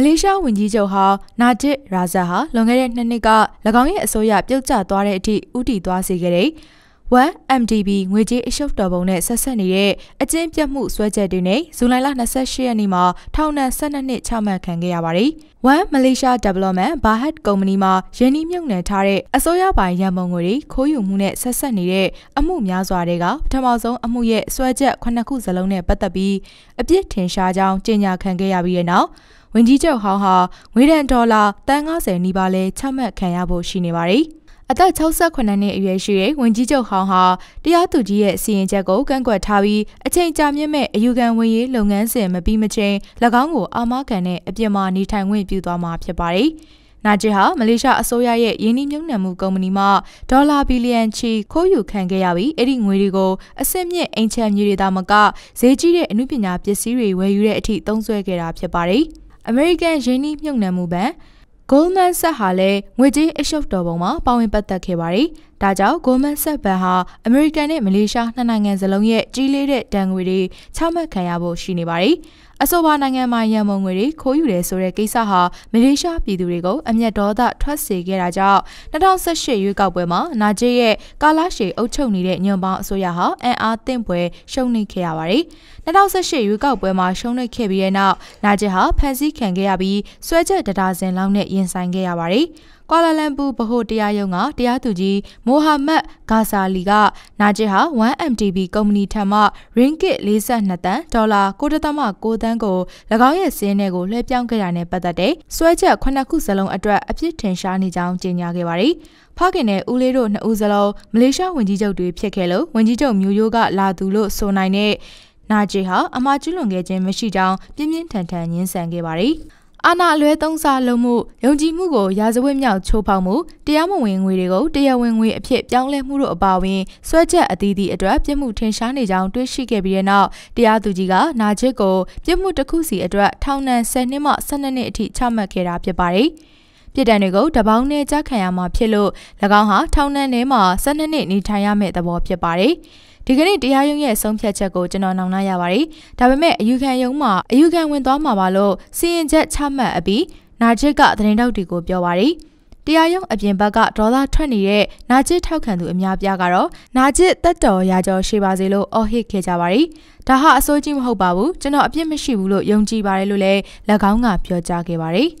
မလေးရှားဝန်ကြီးချုပ်ဟောင်းနာဂျစ်ရာဇာဟာလွန်ခဲ့တဲ့နှစ်နှစ်က၎င်းရဲ့အစိုးရပြုတ်ကျသွားတဲ့အထိဥတီသွားစေခဲ့တဲ့ 1MDB ငွေကြေးအရှုပ်တော်ပုံနဲ့ဆက်ဆက်နေတဲ့အကျဉ်းပြတ်မှုစွဲချက်တွေနဲ့ဇူလိုင်လ28ရက်နေ့မှာထောင်ဒဏ်12နှစ်ချမှတ်ခံခဲ့ရပါတယ်။ One Malaysia Development Berhad ကုမ္ပဏီမှာယင်းနှိမ့်မြုပ်နှံထားတဲ့အစိုးရပိုင်ရန်ပုံငွေတွေခိုးယူမှုနဲ့ဆက်ဆက်နေတဲ့အမှုများစွာတွေကပထမဆုံးအမှုရဲ့စွဲချက်9ခုစလုံးနဲ့ပတ်သက်ပြီးအပြစ်ထင်ရှားကြောင်းကြေညာခံခဲ့ရပြီးတဲ့နောက်ဝန်ကြီးချုပ်ဟောင်းဟာငွေဒဏ်ဒေါ်လာတန်90နီးပါးလဲချမှတ်ခံရဖို့ရှိနေပါတယ်။အသက်68နှစ်အရွယ်ရှိတဲ့ဝန်ကြီးချုပ်ဟောင်းဟာတရားသူကြီးရဲ့အစီရင်ချက်ကိုကန့်ကွက်ထားပြီးအချိန်ကြာမြင့်မဲ့အယူခံဝင်ရေးလုပ်ငန်းစဉ်မပြီးမချင်း၎င်းကိုအာမခံတဲ့အပြစ်မှာနေထိုင်ခွင့်ပြုသွားမှာဖြစ်ပါတယ်။နာဂျီဟာမလေးရှားအစိုးရရဲ့ယင်းနှိမ့်ညံမှုကုမ္ပဏီမှဒေါ်လာဘီလီယံချီခိုးယူခံခဲ့ရပြီးအဲ့ဒီငွေတွေကိုအစစ်မြစ်အိမ်ချမ်းမြေတွေသာမကဈေးကြီးတဲ့အမှုပညာပစ္စည်းတွေဝယ်ယူတဲ့အထိသုံးစွဲခဲ့တာဖြစ်ပါတယ်။ American ယင်းနှိမ့်ညံမှုဘဏ် Goldman Sachs ဟာလည်းငွေကြေးအရှုပ်တော်ပုံမှာပါဝင်ပတ်သက်ခဲ့ပါတယ်။ဒါကြောင့် Goldman Sachs ဘဏ်ဟာအမေရိကန်နဲ့မလေးရှားနှစ်နိုင်ငံစလုံးရဲ့ကြီးလေးတဲ့တန်ငွေတွေချမှတ်ခံရဖို့ရှိနေပါတယ်။အဆိုပါနိုင်ငံမှာရန်မုံငွေတွေခိုးယူတယ်ဆိုတဲ့ကိစ္စဟာမလေးရှားပြည်သူတွေကိုအမျက်ဒေါသထွက်စေခဲ့တာကြောင့်2018ရွေးကောက်ပွဲမှာနာဂျီရဲ့ကာလာရှေအုပ်ချုပ်နေတဲ့ညွန်ပေါင်းအစိုးရဟာအန်အားတင့်ပွဲရှုံးနိမ့်ခဲ့ရပါတယ်။2018ရွေးကောက်ပွဲမှာရှုံးနိမ့်ခဲ့ပြီးတဲ့နောက်နာဂျီဟာဖန်ဆီးခံခဲ့ရပြီးဆွဲချက်တဒါဇင်လောက်နဲ့ရင်ဆိုင်ခဲ့ရပါတယ်။ကွာလာလမ်ပူဗဟိုတရားရုံးကတရားသူကြီးမိုဟာမက်ဂါဆာလီကနာဂျစ်ဟာ 1MDB ကုမ္ပဏီထံမှရင်ဂစ်42တန်ဒေါ်လာ9.6တန်းကို၎င်းရဲ့စင်းတွေကိုလွှဲပြောင်းခဲ့တာနဲ့ပတ်သက်တဲ့စွဲချက်9ခုစလုံးအတွက်အပြစ်ထင်ရှားနေကြောင်းကြေညာခဲ့ပါတယ်ဖခင်နဲ့ဦးလေးတို့နှစ်ဦးစလုံးမလေးရှားဝန်ကြီးချုပ်တွေဖြစ်ခဲ့လို့ဝန်ကြီးချုပ်မျိုးရိုးကလာသူလို့ဆိုနိုင်တဲ့နာဂျီဟာအမှားကျူးလွန်ခဲ့ခြင်းမရှိကြောင်းပြင်းပြင်းထန်ထန်ညှင်းဆန်ခဲ့ပါတယ်။အာဏာအလွဲသုံးစားလုပ်မှုယုံကြည်မှုကိုရာဇဝတ်မြောက်ချိုးဖောက်မှုတရားမဝင်ငွေတွေကိုတရားဝင်ငွေအဖြစ်ပြောင်းလဲမှုတို့အပါအဝင်ဆွဲချက်အသီးသီးအတွက်ပြစ်မှုထင်ရှားနေကြောင်းတွေ့ရှိခဲ့ပြီးတဲ့နောက်တရားသူကြီးကနာချစ်ကိုပြစ်မှုတစ်ခုစီအတွက်ထောင်ဒဏ်10နှစ်မှ12နှစ်အထိချမှတ်ခဲ့တာဖြစ်ပါတယ်။ပြစ်ဒဏ်တွေကိုတပေါင်းနဲ့ကြားခံရမှာဖြစ်လို့၎င်းဟာထောင်နှံထဲမှာ12နှစ်နေထိုင်ရမယ့်သဘောဖြစ်ပါတယ်။ဒီကနေ့တရားရုံးရဲ့ဆုံးဖြတ်ချက်ကိုကျွန်တော်နှောင်းနှရပါတယ်။ဒါပေမဲ့အယူခံရုံးမှာအယူခံဝင်သွားမှာပါလို့စီရင်ချက်ချမှတ်အပြီးနာချစ်ကသတင်းတောက်တွေကိုပြောပါတယ်။တရားရုံးအပြင်ဘက်ကဒေါ်လာထွက်နေတဲ့နာကျစ်ထောက်ခံသူအများပြားကတော့နာကျစ်တက်တော်ရာကျော်ရှိပါစေလို့အော်ဟစ်ခဲ့ကြပါတယ်။ဒါဟာအစိုးကြီးမဟုတ်ပါဘူးကျွန်တော်အပြစ်မရှိဘူးလို့ယုံကြည်ပါတယ်လို့လည်း၎င်းကပြောကြားခဲ့ပါတယ်။